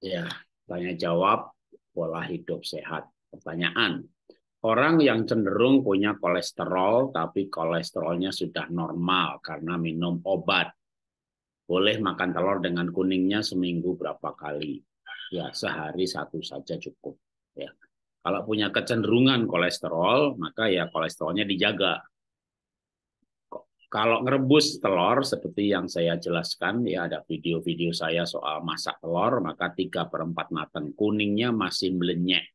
Ya, tanya jawab pola hidup sehat. Pertanyaan, orang yang cenderung punya kolesterol tapi kolesterolnya sudah normal karena minum obat. Boleh makan telur dengan kuningnya seminggu berapa kali? Ya, sehari satu saja cukup. Ya. Kalau punya kecenderungan kolesterol, maka ya kolesterolnya dijaga. Kalau ngerebus telur seperti yang saya jelaskan ya ada video-video saya soal masak telur maka tiga per 4 matang kuningnya masih melenyek.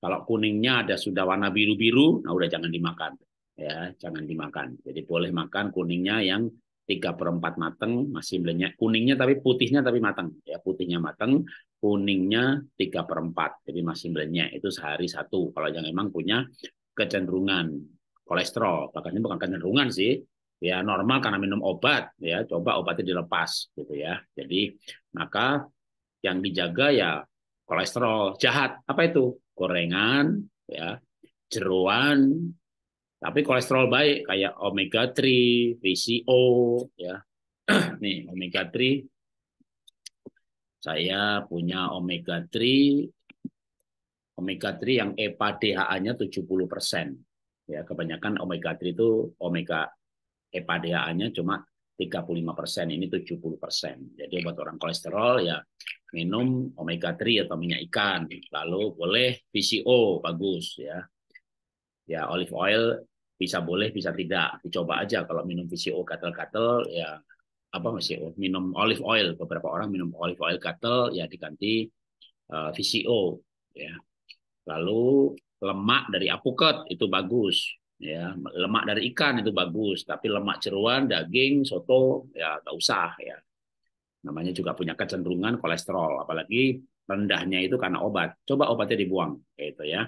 Kalau kuningnya ada sudah warna biru-biru, nah udah jangan dimakan. Ya, jangan dimakan. Jadi boleh makan kuningnya yang tiga per 4 matang, masih melenyek. Kuningnya tapi putihnya tapi matang. Ya, putihnya matang, kuningnya tiga per 4. Jadi masih melenyek. Itu sehari satu. Kalau yang emang punya kecenderungan kolesterol. Bahkan ini bukan kecenderungan sih, ya normal karena minum obat ya coba obatnya dilepas gitu ya jadi maka yang dijaga ya kolesterol jahat apa itu gorengan ya jeruan tapi kolesterol baik kayak omega 3 VCO ya nih omega 3 saya punya omega 3 omega 3 yang EPA DHA-nya 70% ya kebanyakan omega 3 itu omega EPA-DHA-nya cuma 35%, ini 70%. Jadi buat orang kolesterol ya minum omega 3 atau minyak ikan, lalu boleh VCO bagus ya. Ya olive oil bisa boleh bisa tidak, dicoba aja kalau minum VCO katel-katel ya apa masih minum olive oil, beberapa orang minum olive oil katel ya diganti uh, eh, VCO ya. Lalu lemak dari apukat itu bagus ya lemak dari ikan itu bagus tapi lemak jeruan daging soto ya nggak usah ya namanya juga punya kecenderungan kolesterol apalagi rendahnya itu karena obat coba obatnya dibuang gitu ya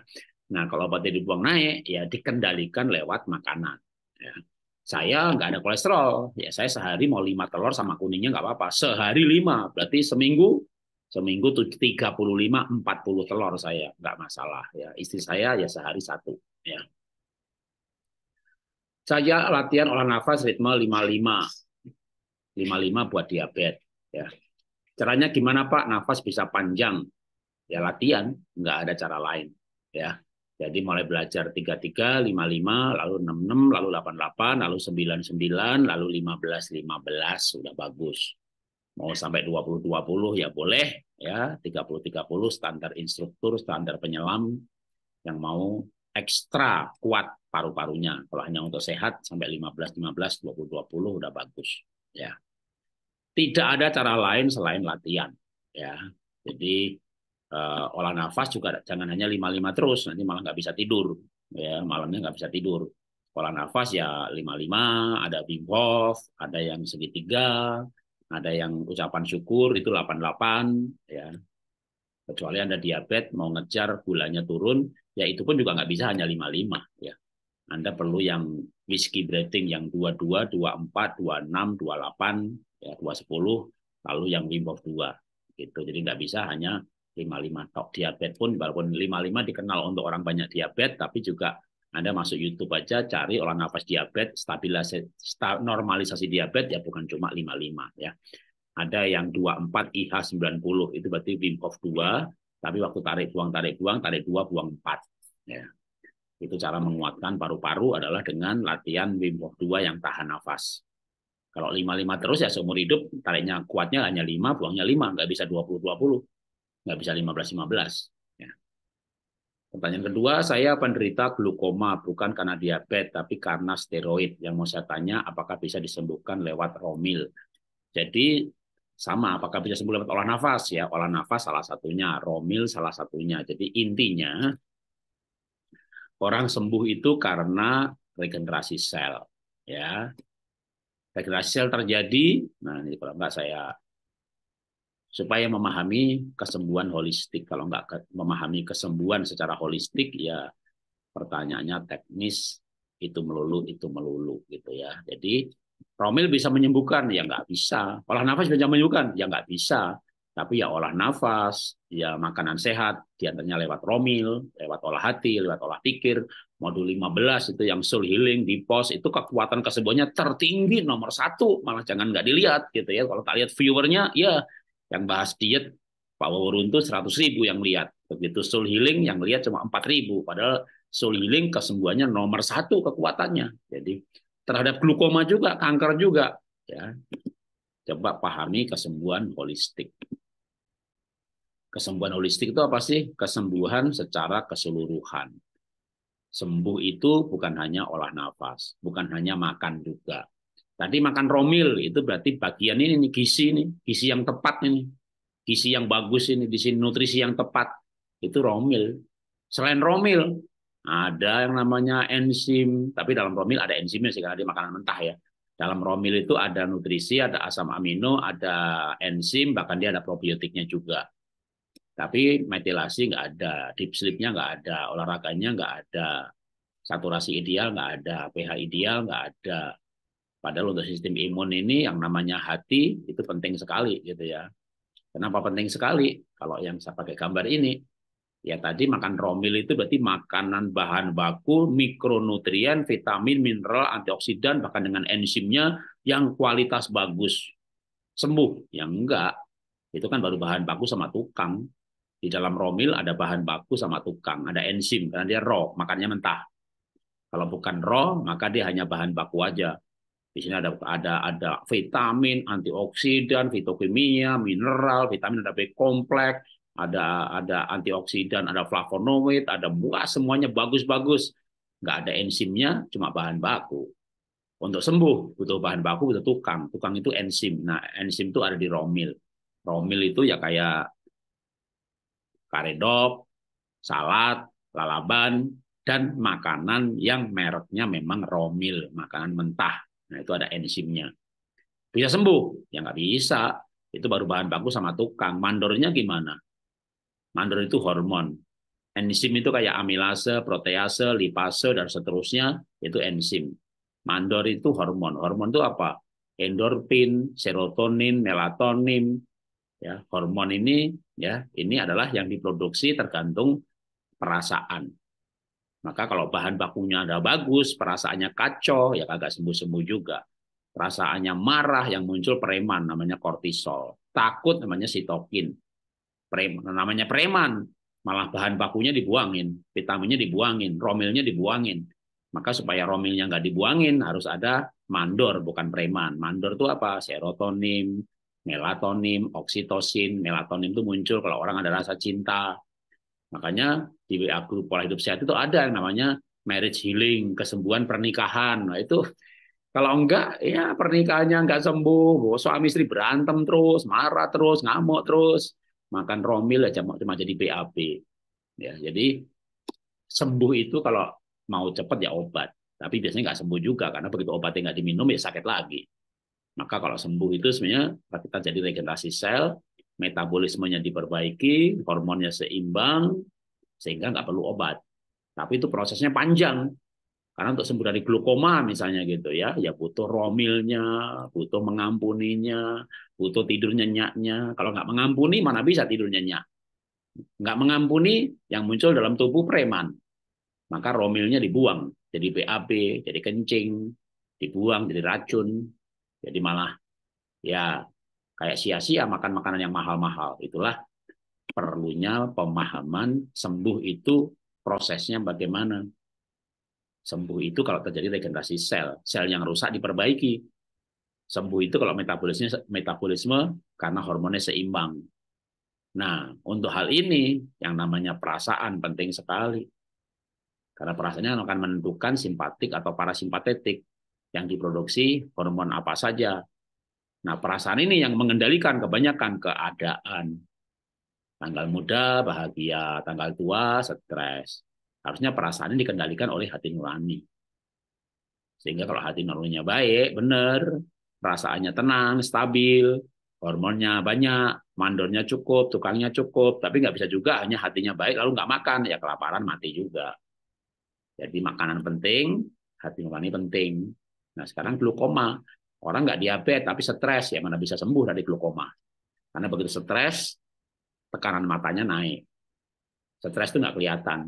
nah kalau obatnya dibuang naik ya dikendalikan lewat makanan ya saya nggak ada kolesterol ya saya sehari mau lima telur sama kuningnya nggak apa-apa sehari lima berarti seminggu seminggu tuh 35 puluh telur saya nggak masalah ya istri saya ya sehari satu ya saya latihan olah nafas ritme 55. 55 buat diabetes ya. Caranya gimana Pak? Nafas bisa panjang. Ya latihan, nggak ada cara lain ya. Jadi mulai belajar 33, 55, lalu 66, lalu 88, lalu 99, lalu 15, 15 sudah bagus. Mau sampai 20 20 ya boleh ya, 30 30 standar instruktur, standar penyelam yang mau ekstra kuat paru-parunya. Kalau hanya untuk sehat sampai 15 15 20 20 udah bagus ya. Tidak ada cara lain selain latihan ya. Jadi eh, olah nafas juga jangan hanya 55 terus nanti malah nggak bisa tidur ya, malamnya nggak bisa tidur. Olah nafas ya 55, ada Wim Hof, ada yang segitiga, ada yang ucapan syukur itu 88 ya. Kecuali Anda diabetes mau ngejar gulanya turun, ya itu pun juga nggak bisa hanya 55 ya anda perlu yang whiskey rating yang 22, 24, 26, 28, ya 210, lalu yang Wim Hof 2. Gitu. Jadi nggak bisa hanya 55 tok diabetes pun walaupun 55 dikenal untuk orang banyak diabetes tapi juga Anda masuk YouTube aja cari olah nafas diabetes stabilisasi sta, normalisasi diabetes ya bukan cuma 55 ya. Ada yang 24 IH 90 itu berarti Wim Hof 2 tapi waktu tarik buang tarik buang tarik 2 buang 4 ya. Itu cara menguatkan paru-paru adalah dengan latihan Wim Hof 2 yang tahan nafas. Kalau 5-5 terus ya seumur hidup tariknya kuatnya hanya 5, buangnya 5, nggak bisa 20-20, nggak bisa 15-15. Ya. Pertanyaan kedua, saya penderita glukoma bukan karena diabetes, tapi karena steroid. Yang mau saya tanya, apakah bisa disembuhkan lewat romil? Jadi sama, apakah bisa sembuh lewat olah nafas? Ya, olah nafas salah satunya, romil salah satunya. Jadi intinya orang sembuh itu karena regenerasi sel ya regenerasi sel terjadi nah ini kalau nggak saya supaya memahami kesembuhan holistik kalau nggak ke, memahami kesembuhan secara holistik ya pertanyaannya teknis itu melulu itu melulu gitu ya jadi promil bisa menyembuhkan ya nggak bisa olah nafas bisa menyembuhkan ya nggak bisa tapi ya olah nafas, ya makanan sehat, diantaranya lewat romil, lewat olah hati, lewat olah pikir, modul 15 itu yang soul healing di pos itu kekuatan kesembuhannya tertinggi nomor satu malah jangan nggak dilihat gitu ya kalau tak lihat viewernya ya yang bahas diet Pak Wawurun itu 100 ribu yang lihat begitu soul healing yang lihat cuma 4 ribu padahal soul healing kesembuhannya nomor satu kekuatannya jadi terhadap glukoma juga kanker juga ya coba pahami kesembuhan holistik Kesembuhan holistik itu apa sih? Kesembuhan secara keseluruhan. Sembuh itu bukan hanya olah nafas, bukan hanya makan juga. Tadi makan romil itu berarti bagian ini nih gizi nih, gizi yang tepat ini. Gizi yang bagus ini di sini nutrisi yang tepat itu romil. Selain romil, ada yang namanya enzim, tapi dalam romil ada enzimnya sih karena di makanan mentah ya. Dalam romil itu ada nutrisi, ada asam amino, ada enzim, bahkan dia ada probiotiknya juga. Tapi metilasi nggak ada, deep sleep-nya nggak ada, olahraganya nggak ada, saturasi ideal nggak ada, pH ideal nggak ada. Padahal untuk sistem imun ini yang namanya hati itu penting sekali gitu ya. Kenapa penting sekali? Kalau yang saya pakai gambar ini, ya tadi makan romil itu berarti makanan bahan baku, mikronutrien, vitamin, mineral, antioksidan, bahkan dengan enzimnya yang kualitas bagus. Sembuh? yang enggak. Itu kan baru bahan baku sama tukang. Di dalam romil ada bahan baku sama tukang, ada enzim karena dia raw, makannya mentah. Kalau bukan raw, maka dia hanya bahan baku aja. Di sini ada ada ada vitamin, antioksidan, fitokimia, mineral, vitamin ada B kompleks, ada ada antioksidan, ada flavonoid, ada buah semuanya bagus-bagus. Nggak ada enzimnya, cuma bahan baku. Untuk sembuh butuh bahan baku, butuh tukang. Tukang itu enzim. Nah, enzim itu ada di romil. Romil itu ya kayak karedok, salad, lalaban, dan makanan yang mereknya memang romil, makanan mentah. Nah, itu ada enzimnya. Bisa sembuh? Ya nggak bisa. Itu baru bahan baku sama tukang. Mandornya gimana? Mandor itu hormon. Enzim itu kayak amilase, protease, lipase, dan seterusnya. Itu enzim. Mandor itu hormon. Hormon itu apa? Endorfin, serotonin, melatonin. Ya, hormon ini ya ini adalah yang diproduksi tergantung perasaan maka kalau bahan bakunya ada bagus perasaannya kacau ya kagak sembuh sembuh juga perasaannya marah yang muncul preman namanya kortisol takut namanya sitokin preman, namanya preman malah bahan bakunya dibuangin vitaminnya dibuangin romilnya dibuangin maka supaya romilnya nggak dibuangin harus ada mandor bukan preman mandor itu apa serotonin melatonin, oksitosin. Melatonin itu muncul kalau orang ada rasa cinta. Makanya di WA grup pola hidup sehat itu ada yang namanya marriage healing, kesembuhan pernikahan. Nah, itu kalau enggak, ya pernikahannya enggak sembuh. Suami istri berantem terus, marah terus, ngamuk terus. Makan romil aja cuma jadi BAB. Ya, jadi sembuh itu kalau mau cepat ya obat. Tapi biasanya nggak sembuh juga karena begitu obatnya nggak diminum ya sakit lagi. Maka kalau sembuh itu sebenarnya kita jadi regenerasi sel, metabolismenya diperbaiki, hormonnya seimbang, sehingga nggak perlu obat. Tapi itu prosesnya panjang. Karena untuk sembuh dari glukoma misalnya gitu ya, ya butuh romilnya, butuh mengampuninya, butuh tidur nyenyaknya. Kalau nggak mengampuni, mana bisa tidur nyenyak? Nggak mengampuni, yang muncul dalam tubuh preman. Maka romilnya dibuang, jadi BAB, jadi kencing, dibuang, jadi racun. Jadi malah ya kayak sia-sia makan makanan yang mahal-mahal. Itulah perlunya pemahaman sembuh itu prosesnya bagaimana. Sembuh itu kalau terjadi regenerasi sel, sel yang rusak diperbaiki. Sembuh itu kalau metabolisme metabolisme karena hormonnya seimbang. Nah, untuk hal ini yang namanya perasaan penting sekali. Karena perasaannya akan menentukan simpatik atau parasimpatetik yang diproduksi hormon apa saja. Nah, perasaan ini yang mengendalikan kebanyakan keadaan. Tanggal muda bahagia, tanggal tua stres. Harusnya perasaan ini dikendalikan oleh hati nurani. Sehingga kalau hati nuraninya baik, benar, perasaannya tenang, stabil, hormonnya banyak, mandornya cukup, tukangnya cukup, tapi nggak bisa juga hanya hatinya baik lalu nggak makan, ya kelaparan mati juga. Jadi makanan penting, hati nurani penting. Nah sekarang glukoma, orang nggak diabetes tapi stres ya mana bisa sembuh dari glukoma. Karena begitu stres, tekanan matanya naik. Stres itu nggak kelihatan.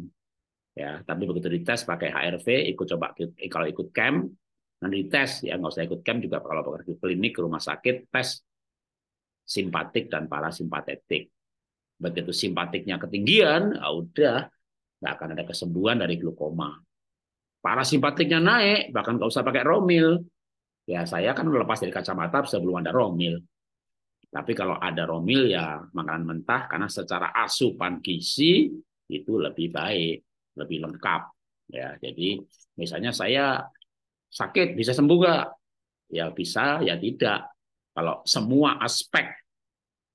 Ya, tapi begitu dites pakai HRV, ikut coba eh, kalau ikut camp, nanti dites ya nggak usah ikut camp juga kalau pergi klinik ke rumah sakit tes simpatik dan parasimpatetik. Begitu simpatiknya ketinggian, ya udah nggak akan ada kesembuhan dari glukoma. Parasimpatiknya naik, bahkan nggak usah pakai romil. Ya saya kan lepas dari kacamata sebelum ada romil. Tapi kalau ada romil ya makanan mentah karena secara asupan gizi itu lebih baik, lebih lengkap. Ya, jadi misalnya saya sakit bisa sembuh nggak? Ya bisa, ya tidak. Kalau semua aspek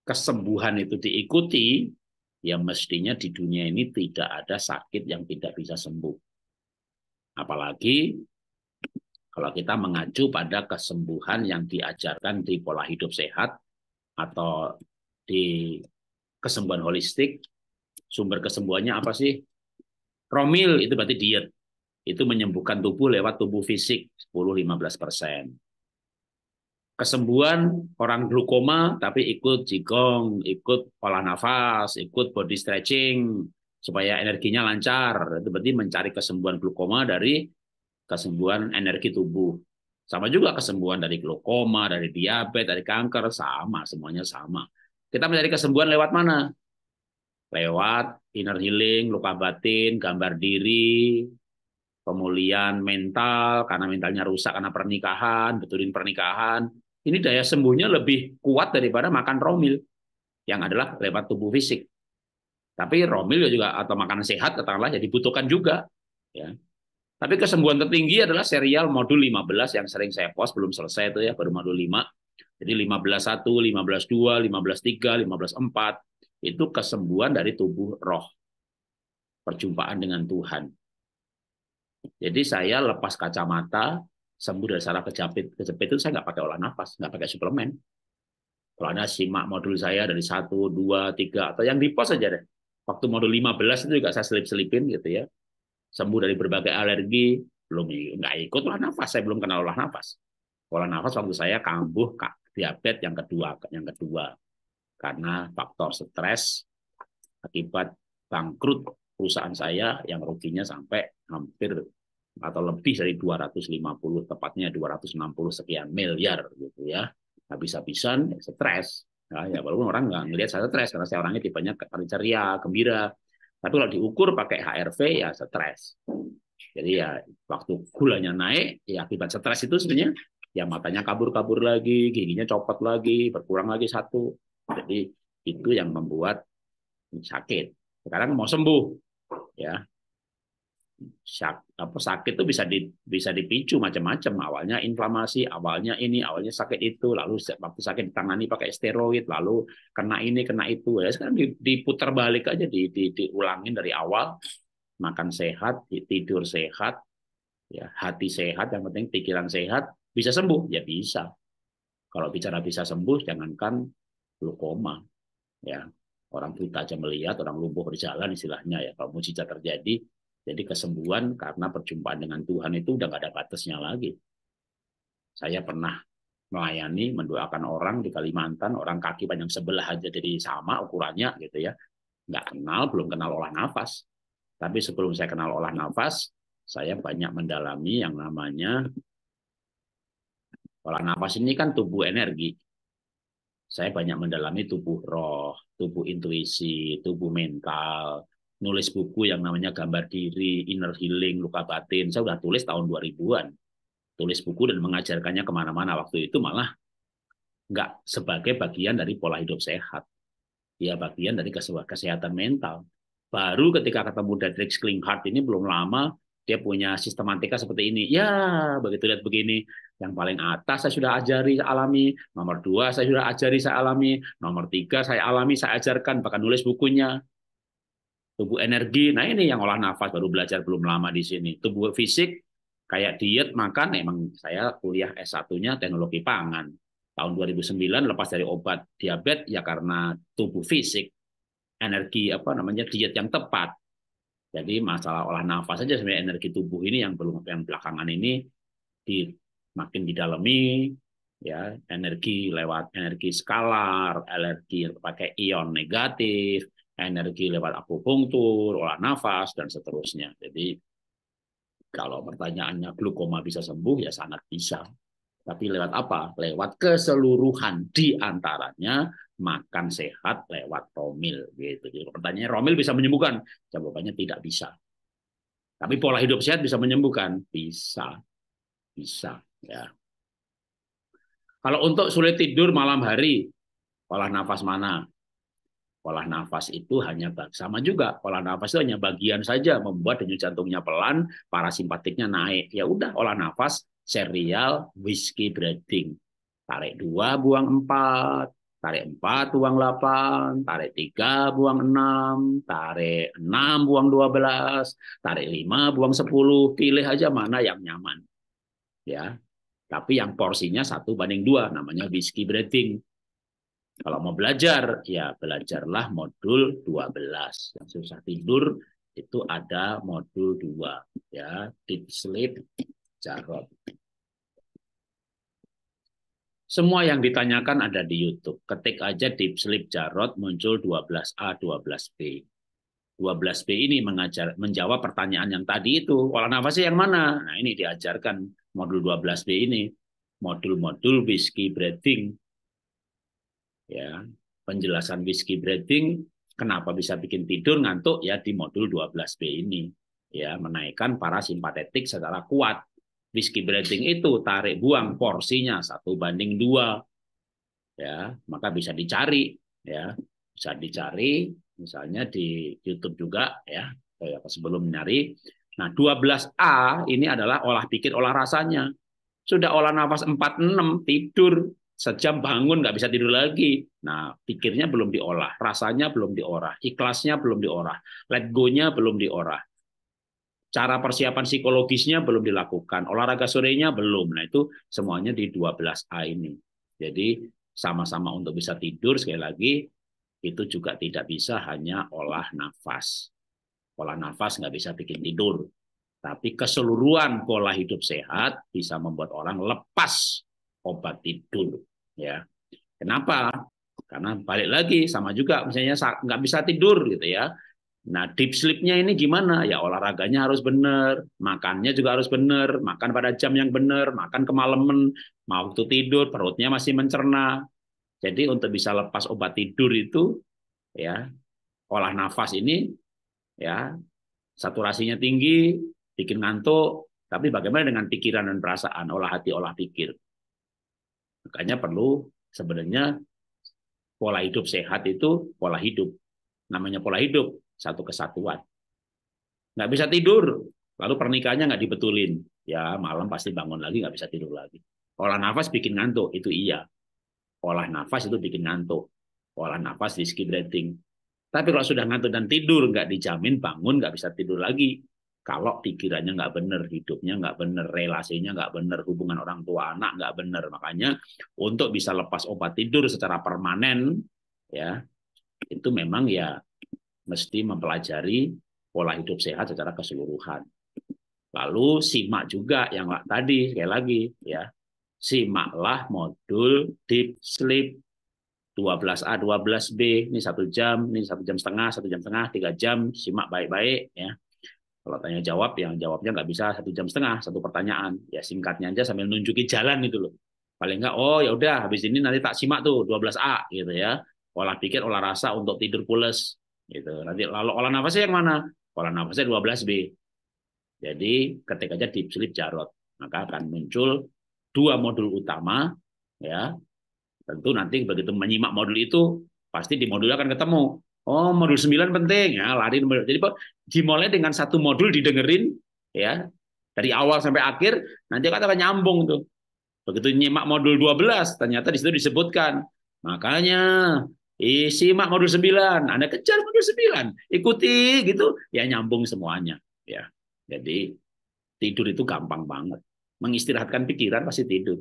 kesembuhan itu diikuti, ya mestinya di dunia ini tidak ada sakit yang tidak bisa sembuh. Apalagi kalau kita mengacu pada kesembuhan yang diajarkan di pola hidup sehat atau di kesembuhan holistik, sumber kesembuhannya apa sih? Romil itu berarti diet. Itu menyembuhkan tubuh lewat tubuh fisik 10-15 persen. Kesembuhan orang glukoma tapi ikut jigong, ikut pola nafas, ikut body stretching, supaya energinya lancar. Itu berarti mencari kesembuhan glukoma dari kesembuhan energi tubuh. Sama juga kesembuhan dari glukoma, dari diabetes, dari kanker, sama, semuanya sama. Kita mencari kesembuhan lewat mana? Lewat inner healing, luka batin, gambar diri, pemulihan mental, karena mentalnya rusak karena pernikahan, betulin pernikahan. Ini daya sembuhnya lebih kuat daripada makan romil, yang adalah lewat tubuh fisik. Tapi Romil ya juga atau makanan sehat katakanlah ya dibutuhkan juga. Ya. Tapi kesembuhan tertinggi adalah serial modul 15 yang sering saya post belum selesai itu ya baru modul 5. Jadi 15.1, 15.2, 15.3, 15.4 itu kesembuhan dari tubuh roh. Perjumpaan dengan Tuhan. Jadi saya lepas kacamata, sembuh dari salah kejepit. Kejepit itu saya nggak pakai olah nafas, nggak pakai suplemen. Kalau Anda simak modul saya dari 1, 2, 3, atau yang di post saja deh. Waktu modul 15 itu juga saya selip-selipin gitu ya. Sembuh dari berbagai alergi, belum nggak ikut olah nafas, saya belum kenal olah nafas. Olah nafas waktu saya kambuh diabetes yang kedua, yang kedua karena faktor stres akibat bangkrut perusahaan saya yang ruginya sampai hampir atau lebih dari 250 tepatnya 260 sekian miliar gitu ya habis-habisan stres Nah, ya walaupun orang nggak ngelihat saya stres karena saya orangnya tipenya paling ceria, gembira. Tapi kalau diukur pakai HRV ya stres. Jadi ya waktu gulanya naik, ya akibat stres itu sebenarnya ya matanya kabur-kabur lagi, giginya copot lagi, berkurang lagi satu. Jadi itu yang membuat sakit. Sekarang mau sembuh, ya apa sakit itu bisa di, bisa dipicu macam-macam. Awalnya inflamasi, awalnya ini, awalnya sakit itu, lalu waktu sakit ditangani pakai steroid, lalu kena ini, kena itu. Ya sekarang diputar balik aja, di, di, diulangin dari awal. Makan sehat, tidur sehat, ya hati sehat, yang penting pikiran sehat, bisa sembuh ya bisa. Kalau bicara bisa sembuh, jangankan glaukoma, ya orang buta aja melihat, orang lumpuh berjalan istilahnya ya. Kalau mujizat terjadi, jadi kesembuhan karena perjumpaan dengan Tuhan itu udah nggak ada batasnya lagi. Saya pernah melayani, mendoakan orang di Kalimantan, orang kaki panjang sebelah aja jadi sama ukurannya gitu ya. Nggak kenal, belum kenal olah nafas. Tapi sebelum saya kenal olah nafas, saya banyak mendalami yang namanya olah nafas ini kan tubuh energi. Saya banyak mendalami tubuh roh, tubuh intuisi, tubuh mental, nulis buku yang namanya gambar diri, inner healing, luka batin. Saya sudah tulis tahun 2000-an. Tulis buku dan mengajarkannya kemana-mana. Waktu itu malah nggak sebagai bagian dari pola hidup sehat. Ya bagian dari kesehatan mental. Baru ketika ketemu Dedrick Slinghart ini belum lama, dia punya sistematika seperti ini. Ya, begitu lihat begini, yang paling atas saya sudah ajari, saya alami. Nomor dua saya sudah ajari, saya alami. Nomor tiga saya alami, saya ajarkan, bahkan nulis bukunya tubuh energi. Nah ini yang olah nafas baru belajar belum lama di sini. Tubuh fisik kayak diet, makan. Emang saya kuliah S1-nya teknologi pangan. Tahun 2009 lepas dari obat diabetes ya karena tubuh fisik energi apa namanya diet yang tepat. Jadi masalah olah nafas saja sebenarnya energi tubuh ini yang belum yang belakangan ini di, makin didalami ya energi lewat energi skalar, energi pakai ion negatif, energi lewat akupunktur, olah nafas, dan seterusnya. Jadi kalau pertanyaannya glukoma bisa sembuh, ya sangat bisa. Tapi lewat apa? Lewat keseluruhan di antaranya makan sehat lewat romil gitu. Jadi pertanyaannya romil bisa menyembuhkan? Jawabannya tidak bisa. Tapi pola hidup sehat bisa menyembuhkan? Bisa. Bisa, ya. Kalau untuk sulit tidur malam hari, olah nafas mana? Pola nafas itu hanya sama juga pola nafas itu hanya bagian saja membuat denyut jantungnya pelan, parasimpatiknya naik. Ya udah olah nafas serial whiskey breathing. Tarik dua buang empat, tarik empat buang delapan, tarik tiga buang enam, tarik enam buang dua belas, tarik lima buang sepuluh. Pilih aja mana yang nyaman. Ya, tapi yang porsinya satu banding dua namanya whiskey breathing kalau mau belajar, ya belajarlah modul 12. Yang susah tidur itu ada modul 2 ya, deep sleep jarod. Semua yang ditanyakan ada di YouTube. Ketik aja deep sleep jarot muncul 12A, 12B. 12B ini mengajar menjawab pertanyaan yang tadi itu, olah nafasnya yang mana? Nah, ini diajarkan modul 12B ini. Modul-modul whiskey breathing ya penjelasan whiskey breathing kenapa bisa bikin tidur ngantuk ya di modul 12B ini ya menaikkan parasimpatetik secara kuat whiskey breathing itu tarik buang porsinya satu banding dua ya maka bisa dicari ya bisa dicari misalnya di YouTube juga ya kayak sebelum nyari nah 12A ini adalah olah pikir olah rasanya sudah olah nafas 46 tidur Sejam bangun nggak bisa tidur lagi. Nah, pikirnya belum diolah, rasanya belum diolah, ikhlasnya belum diolah, let go-nya belum diolah. Cara persiapan psikologisnya belum dilakukan, olahraga sorenya belum. Nah, itu semuanya di 12A ini. Jadi sama-sama untuk bisa tidur sekali lagi itu juga tidak bisa hanya olah nafas. Olah nafas nggak bisa bikin tidur. Tapi keseluruhan pola hidup sehat bisa membuat orang lepas obati dulu ya kenapa karena balik lagi sama juga misalnya nggak bisa tidur gitu ya nah deep sleepnya ini gimana ya olahraganya harus benar makannya juga harus benar makan pada jam yang benar makan kemalaman mau waktu tidur perutnya masih mencerna jadi untuk bisa lepas obat tidur itu ya olah nafas ini ya saturasinya tinggi bikin ngantuk tapi bagaimana dengan pikiran dan perasaan olah hati olah pikir Makanya perlu sebenarnya pola hidup sehat itu pola hidup. Namanya pola hidup, satu kesatuan. Nggak bisa tidur, lalu pernikahannya nggak dibetulin. Ya malam pasti bangun lagi, nggak bisa tidur lagi. Olah nafas bikin ngantuk, itu iya. Olah nafas itu bikin ngantuk. Olah nafas di rating. Tapi kalau sudah ngantuk dan tidur, nggak dijamin bangun, nggak bisa tidur lagi kalau pikirannya nggak benar, hidupnya nggak benar, relasinya nggak benar, hubungan orang tua anak nggak benar. Makanya untuk bisa lepas obat tidur secara permanen, ya itu memang ya mesti mempelajari pola hidup sehat secara keseluruhan. Lalu simak juga yang tadi sekali lagi ya simaklah modul deep sleep 12A, 12B, ini satu jam, ini satu jam setengah, satu jam setengah, tiga jam, simak baik-baik ya kalau tanya jawab, yang jawabnya nggak bisa satu jam setengah, satu pertanyaan. Ya singkatnya aja sambil nunjukin jalan gitu loh. Paling nggak, oh ya udah, habis ini nanti tak simak tuh 12A gitu ya. Olah pikir, olah rasa untuk tidur pules gitu. Nanti lalu olah nafasnya yang mana? Olah nafasnya 12B. Jadi ketika aja deep sleep jarot, maka akan muncul dua modul utama ya. Tentu nanti begitu menyimak modul itu pasti di modul akan ketemu. Oh, modul 9 penting ya, lari. Jadi dimulai dengan satu modul didengerin ya dari awal sampai akhir nanti kata akan nyambung tuh begitu nyimak modul 12 ternyata di situ disebutkan makanya isi mak modul 9 Anda kejar modul 9 ikuti gitu ya nyambung semuanya ya jadi tidur itu gampang banget mengistirahatkan pikiran pasti tidur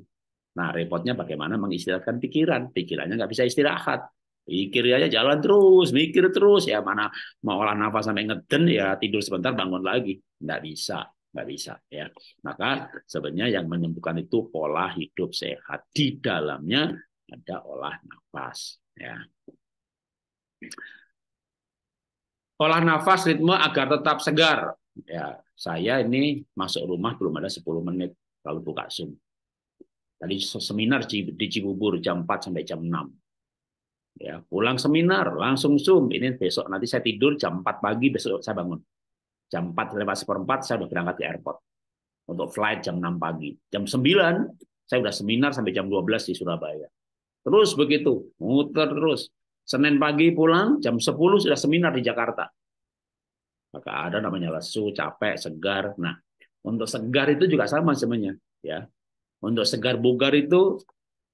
nah repotnya bagaimana mengistirahatkan pikiran pikirannya nggak bisa istirahat Pikir aja ya, ya jalan terus, mikir terus ya mana mau olah nafas sampai ngeden ya tidur sebentar bangun lagi. Nggak bisa, nggak bisa ya. Maka sebenarnya yang menyembuhkan itu pola hidup sehat. Di dalamnya ada olah nafas ya. Olah nafas ritme agar tetap segar. Ya, saya ini masuk rumah belum ada 10 menit lalu buka Zoom. Tadi seminar di Cibubur jam 4 sampai jam 6 ya pulang seminar langsung zoom ini besok nanti saya tidur jam 4 pagi besok saya bangun jam 4 lewat seperempat saya udah berangkat ke airport untuk flight jam 6 pagi jam 9 saya udah seminar sampai jam 12 di Surabaya terus begitu muter terus Senin pagi pulang jam 10 sudah seminar di Jakarta maka ada namanya lesu capek segar nah untuk segar itu juga sama sebenarnya ya untuk segar bugar itu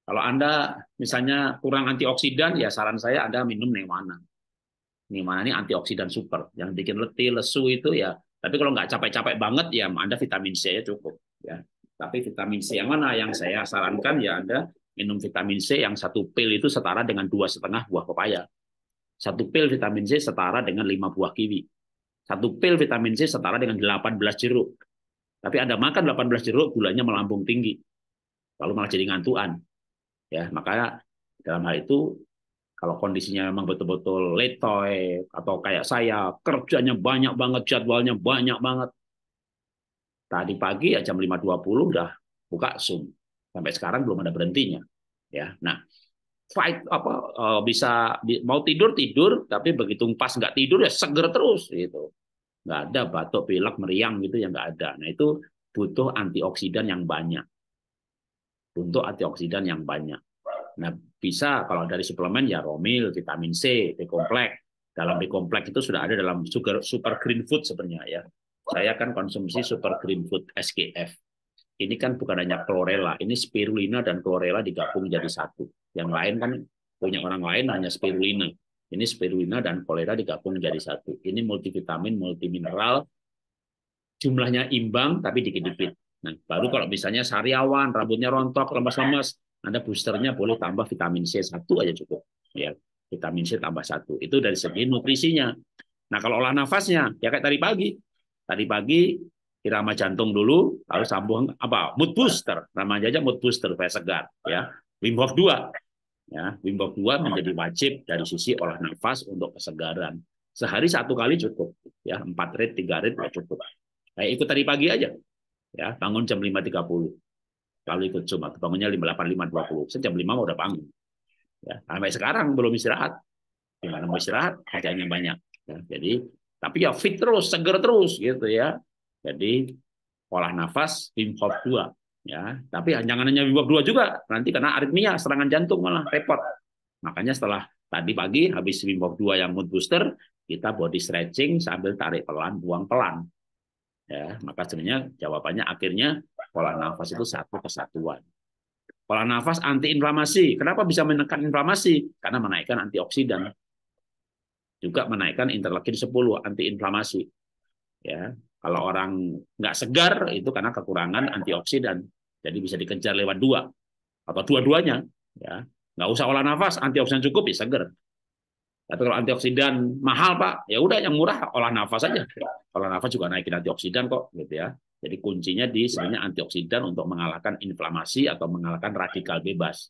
kalau Anda misalnya kurang antioksidan, ya saran saya Anda minum Nemana. Nemana ini antioksidan super. Yang bikin letih, lesu itu ya. Tapi kalau nggak capek-capek banget, ya Anda vitamin C ya cukup. Ya. Tapi vitamin C yang mana yang saya sarankan ya Anda minum vitamin C yang satu pil itu setara dengan dua setengah buah pepaya. Satu pil vitamin C setara dengan lima buah kiwi. Satu pil vitamin C setara dengan 18 jeruk. Tapi Anda makan 18 jeruk, gulanya melambung tinggi. Lalu malah jadi ngantuan ya maka dalam hal itu kalau kondisinya memang betul-betul letoy atau kayak saya kerjanya banyak banget jadwalnya banyak banget tadi pagi ya jam 5.20 udah buka Zoom sampai sekarang belum ada berhentinya ya nah fight apa eh, bisa mau tidur tidur tapi begitu pas nggak tidur ya seger terus gitu nggak ada batuk pilek meriang gitu yang nggak ada nah itu butuh antioksidan yang banyak untuk antioksidan yang banyak. Nah, bisa kalau dari suplemen ya romil, vitamin C, B kompleks. Dalam B kompleks itu sudah ada dalam sugar, super green food sebenarnya ya. Saya kan konsumsi super green food SKF. Ini kan bukan hanya chlorella, ini spirulina dan chlorella digabung jadi satu. Yang lain kan punya orang lain hanya spirulina. Ini spirulina dan chlorella digabung jadi satu. Ini multivitamin, multimineral, jumlahnya imbang tapi dikit-dikit. Nah, baru kalau misalnya sariawan, rambutnya rontok, lemas-lemas, Anda boosternya boleh tambah vitamin C satu aja cukup. Ya, vitamin C tambah satu. Itu dari segi nutrisinya. Nah, kalau olah nafasnya, ya kayak tadi pagi. Tadi pagi irama jantung dulu, lalu sambung apa? Mood booster. Namanya aja mood booster supaya segar, ya. Wim Hof 2. Ya, Wim Hof 2 menjadi wajib dari sisi olah nafas untuk kesegaran. Sehari satu kali cukup, ya. empat rit, 3 rit cukup. Kayak ikut tadi pagi aja ya bangun jam 5.30 lalu ikut Zoom atau bangunnya 5.8.5.20 saya jam 5 udah bangun ya sampai sekarang belum istirahat gimana mau istirahat kerjanya banyak ya, jadi tapi ya fit terus seger terus gitu ya jadi olah nafas Wim Hof 2 ya tapi ya jangan hanya Wim Hof 2 juga nanti karena aritmia serangan jantung malah repot makanya setelah tadi pagi habis Wim Hof 2 yang mood booster kita body stretching sambil tarik pelan buang pelan ya maka sebenarnya jawabannya akhirnya pola nafas itu satu kesatuan pola nafas antiinflamasi kenapa bisa menekan inflamasi karena menaikkan antioksidan juga menaikkan interleukin 10 antiinflamasi ya kalau orang nggak segar itu karena kekurangan antioksidan jadi bisa dikejar lewat dua atau dua-duanya ya nggak usah olah nafas antioksidan cukup ya segar tapi kalau antioksidan mahal Pak, ya udah yang murah olah nafas saja. Olah nafas juga naikin antioksidan kok, gitu ya. Jadi kuncinya di sebenarnya antioksidan untuk mengalahkan inflamasi atau mengalahkan radikal bebas.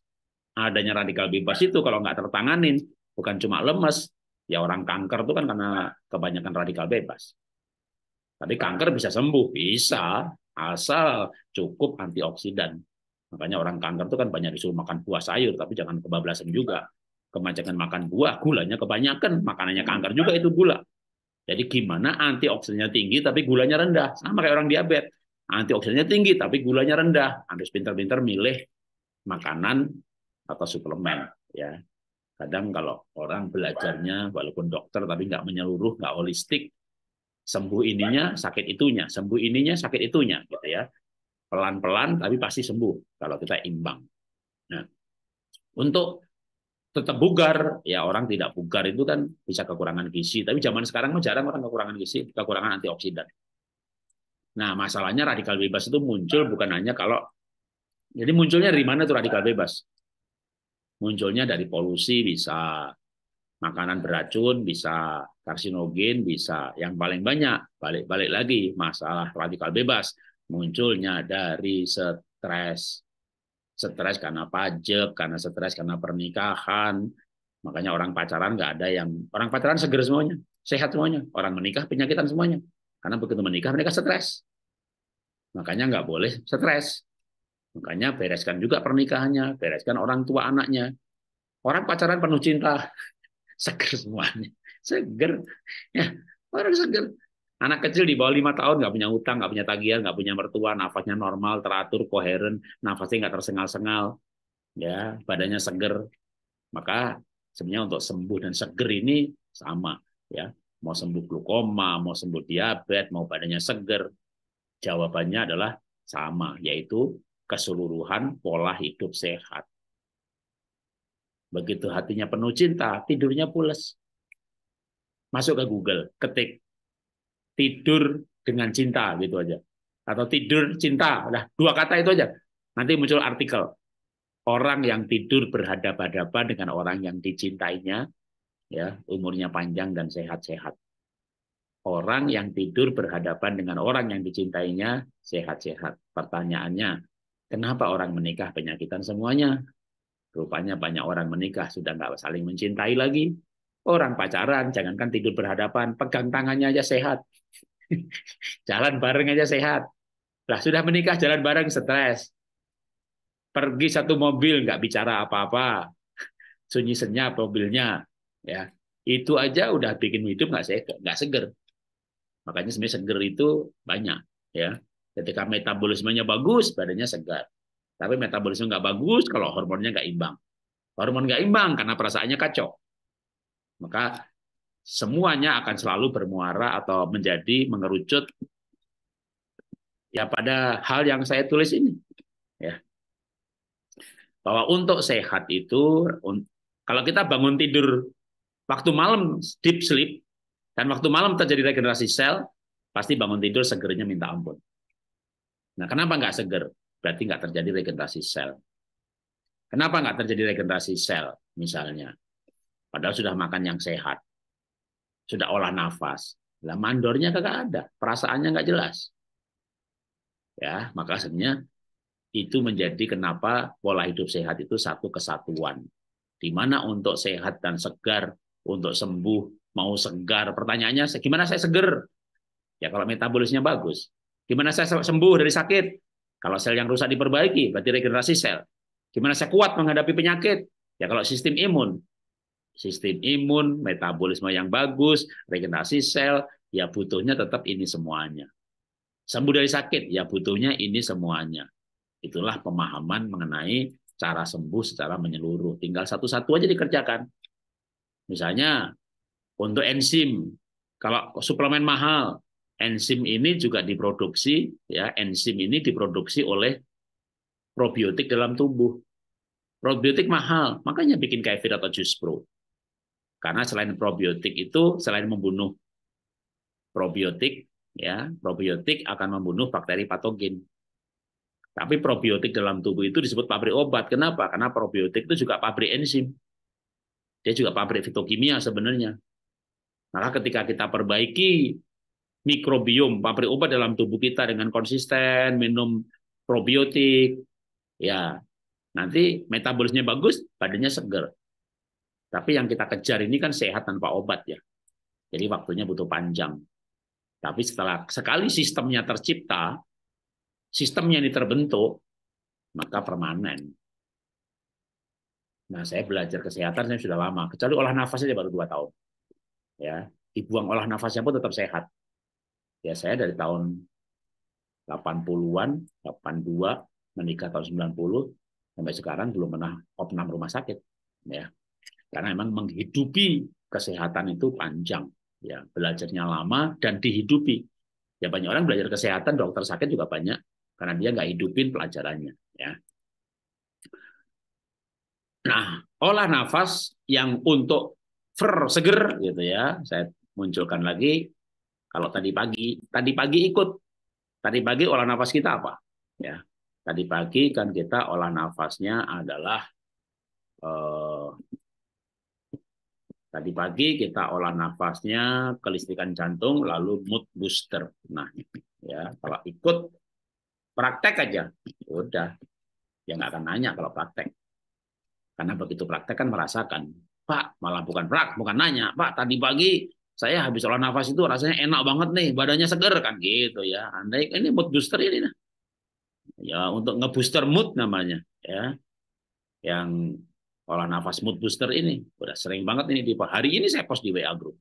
Adanya radikal bebas itu kalau nggak tertanganin, bukan cuma lemes, ya orang kanker itu kan karena kebanyakan radikal bebas. Tapi kanker bisa sembuh, bisa asal cukup antioksidan. Makanya orang kanker itu kan banyak disuruh makan buah sayur, tapi jangan kebablasan juga kebanyakan makan buah, gulanya kebanyakan, makanannya kanker juga itu gula. Jadi gimana antioksidannya tinggi tapi gulanya rendah, sama kayak orang diabetes. Antioksidannya tinggi tapi gulanya rendah. Harus pintar-pintar milih makanan atau suplemen ya. Kadang kalau orang belajarnya walaupun dokter tapi nggak menyeluruh, nggak holistik, sembuh ininya sakit itunya, sembuh ininya sakit itunya gitu ya. Pelan-pelan tapi pasti sembuh kalau kita imbang. Nah, untuk tetap bugar ya orang tidak bugar itu kan bisa kekurangan gizi tapi zaman sekarang mah jarang orang kekurangan gizi kekurangan antioksidan nah masalahnya radikal bebas itu muncul bukan hanya kalau jadi munculnya dari mana tuh radikal bebas munculnya dari polusi bisa makanan beracun bisa karsinogen bisa yang paling banyak balik-balik lagi masalah radikal bebas munculnya dari stres stres karena pajak, karena stres karena pernikahan. Makanya orang pacaran nggak ada yang orang pacaran seger semuanya, sehat semuanya. Orang menikah penyakitan semuanya. Karena begitu menikah mereka stres. Makanya nggak boleh stres. Makanya bereskan juga pernikahannya, bereskan orang tua anaknya. Orang pacaran penuh cinta, seger semuanya, seger. Ya, orang seger. Anak kecil di bawah lima tahun nggak punya utang, nggak punya tagihan, nggak punya mertua, nafasnya normal, teratur, koheren, nafasnya nggak tersengal-sengal, ya badannya seger. Maka sebenarnya untuk sembuh dan seger ini sama, ya mau sembuh glukoma, mau sembuh diabetes, mau badannya seger, jawabannya adalah sama, yaitu keseluruhan pola hidup sehat. Begitu hatinya penuh cinta, tidurnya pules. Masuk ke Google, ketik tidur dengan cinta gitu aja atau tidur cinta udah dua kata itu aja nanti muncul artikel orang yang tidur berhadapan-hadapan dengan orang yang dicintainya ya umurnya panjang dan sehat-sehat orang yang tidur berhadapan dengan orang yang dicintainya sehat-sehat pertanyaannya kenapa orang menikah penyakitan semuanya rupanya banyak orang menikah sudah nggak saling mencintai lagi orang pacaran jangankan tidur berhadapan pegang tangannya aja sehat jalan bareng aja sehat. Lah sudah menikah jalan bareng stres. Pergi satu mobil nggak bicara apa-apa. Sunyi senyap mobilnya, ya. Itu aja udah bikin hidup nggak sehat, nggak seger. Makanya sebenarnya seger itu banyak, ya. Ketika metabolismenya bagus, badannya segar. Tapi metabolisme nggak bagus kalau hormonnya nggak imbang. Hormon nggak imbang karena perasaannya kacau. Maka semuanya akan selalu bermuara atau menjadi mengerucut ya pada hal yang saya tulis ini ya bahwa untuk sehat itu kalau kita bangun tidur waktu malam deep sleep dan waktu malam terjadi regenerasi sel pasti bangun tidur segernya minta ampun nah kenapa nggak seger berarti nggak terjadi regenerasi sel kenapa nggak terjadi regenerasi sel misalnya padahal sudah makan yang sehat sudah olah nafas. Lah mandornya kagak ada, perasaannya nggak jelas. Ya, maka sebenarnya itu menjadi kenapa pola hidup sehat itu satu kesatuan. Di mana untuk sehat dan segar, untuk sembuh, mau segar. Pertanyaannya, gimana saya seger? Ya kalau metabolisnya bagus. Gimana saya sembuh dari sakit? Kalau sel yang rusak diperbaiki, berarti regenerasi sel. Gimana saya kuat menghadapi penyakit? Ya kalau sistem imun sistem imun, metabolisme yang bagus, regenerasi sel, ya butuhnya tetap ini semuanya. Sembuh dari sakit, ya butuhnya ini semuanya. Itulah pemahaman mengenai cara sembuh secara menyeluruh. Tinggal satu-satu aja dikerjakan. Misalnya untuk enzim, kalau suplemen mahal, enzim ini juga diproduksi ya, enzim ini diproduksi oleh probiotik dalam tubuh. Probiotik mahal, makanya bikin kefir atau jus pro. Karena selain probiotik itu selain membunuh probiotik ya, probiotik akan membunuh bakteri patogen. Tapi probiotik dalam tubuh itu disebut pabrik obat. Kenapa? Karena probiotik itu juga pabrik enzim. Dia juga pabrik fitokimia sebenarnya. maka ketika kita perbaiki mikrobiom pabrik obat dalam tubuh kita dengan konsisten, minum probiotik, ya nanti metabolisnya bagus, badannya seger. Tapi yang kita kejar ini kan sehat tanpa obat ya. Jadi waktunya butuh panjang. Tapi setelah sekali sistemnya tercipta, sistemnya ini terbentuk, maka permanen. Nah, saya belajar kesehatan saya sudah lama, kecuali olah nafas aja baru dua tahun. Ya, dibuang olah nafasnya pun tetap sehat. Ya, saya dari tahun 80-an, 82, menikah tahun 90, sampai sekarang belum pernah opnam rumah sakit. Ya, karena memang menghidupi kesehatan itu panjang, ya belajarnya lama dan dihidupi. Ya banyak orang belajar kesehatan, dokter sakit juga banyak karena dia nggak hidupin pelajarannya, ya. Nah, olah nafas yang untuk fer seger gitu ya, saya munculkan lagi. Kalau tadi pagi, tadi pagi ikut. Tadi pagi olah nafas kita apa? Ya, tadi pagi kan kita olah nafasnya adalah eh, Tadi pagi kita olah nafasnya, kelistrikan jantung, lalu mood booster. Nah, ya kalau ikut praktek aja, udah. ya nggak akan nanya kalau praktek. Karena begitu praktek kan merasakan. Pak, malah bukan prak, bukan nanya. Pak, tadi pagi saya habis olah nafas itu rasanya enak banget nih, badannya seger kan gitu ya. Andai ini mood booster ini nah. Ya, untuk ngebooster mood namanya ya. Yang olah nafas mood booster ini. Udah sering banget ini di hari ini saya post di WA group.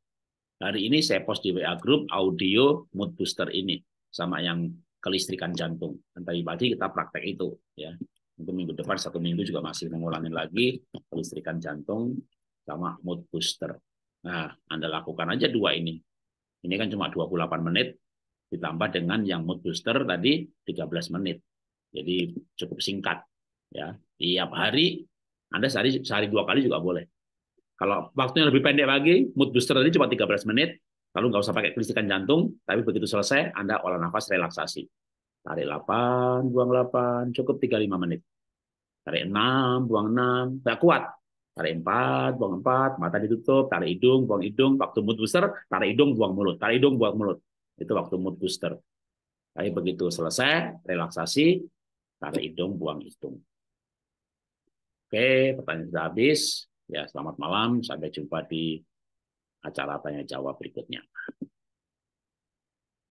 Hari ini saya post di WA group audio mood booster ini sama yang kelistrikan jantung. Dan tadi pagi kita praktek itu ya. Untuk minggu depan satu minggu juga masih mengulangi lagi kelistrikan jantung sama mood booster. Nah, Anda lakukan aja dua ini. Ini kan cuma 28 menit ditambah dengan yang mood booster tadi 13 menit. Jadi cukup singkat ya. Tiap hari anda sehari, sehari dua kali juga boleh. Kalau waktunya lebih pendek lagi, mood booster tadi cuma 13 menit, lalu nggak usah pakai kelistikan jantung, tapi begitu selesai, Anda olah nafas relaksasi. Tarik 8, buang 8, cukup 35 menit. Tarik 6, buang 6, nggak kuat. Tarik 4, buang 4, mata ditutup, tarik hidung, buang hidung, waktu mood booster, tarik hidung, buang mulut, tarik hidung, buang mulut. Itu waktu mood booster. Tapi begitu selesai, relaksasi, tarik hidung, buang hidung. Oke, pertanyaan sudah habis. Ya, selamat malam. Sampai jumpa di acara tanya jawab berikutnya.